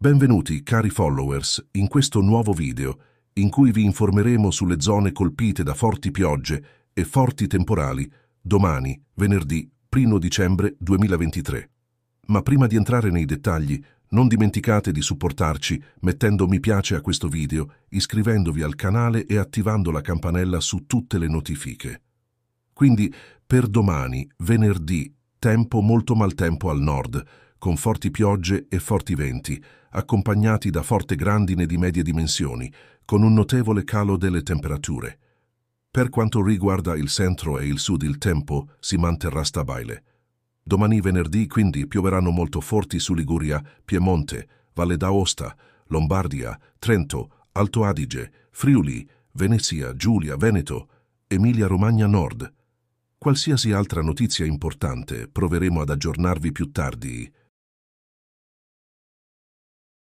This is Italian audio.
Benvenuti cari followers in questo nuovo video in cui vi informeremo sulle zone colpite da forti piogge e forti temporali domani, venerdì 1 dicembre 2023. Ma prima di entrare nei dettagli, non dimenticate di supportarci mettendo mi piace a questo video, iscrivendovi al canale e attivando la campanella su tutte le notifiche. Quindi, per domani, venerdì, tempo molto maltempo al nord, con forti piogge e forti venti, accompagnati da forte grandine di medie dimensioni, con un notevole calo delle temperature. Per quanto riguarda il centro e il sud il tempo si manterrà stabile. Domani venerdì quindi pioveranno molto forti su Liguria, Piemonte, Valle d'Aosta, Lombardia, Trento, Alto Adige, Friuli, Venezia, Giulia, Veneto, Emilia-Romagna Nord. Qualsiasi altra notizia importante proveremo ad aggiornarvi più tardi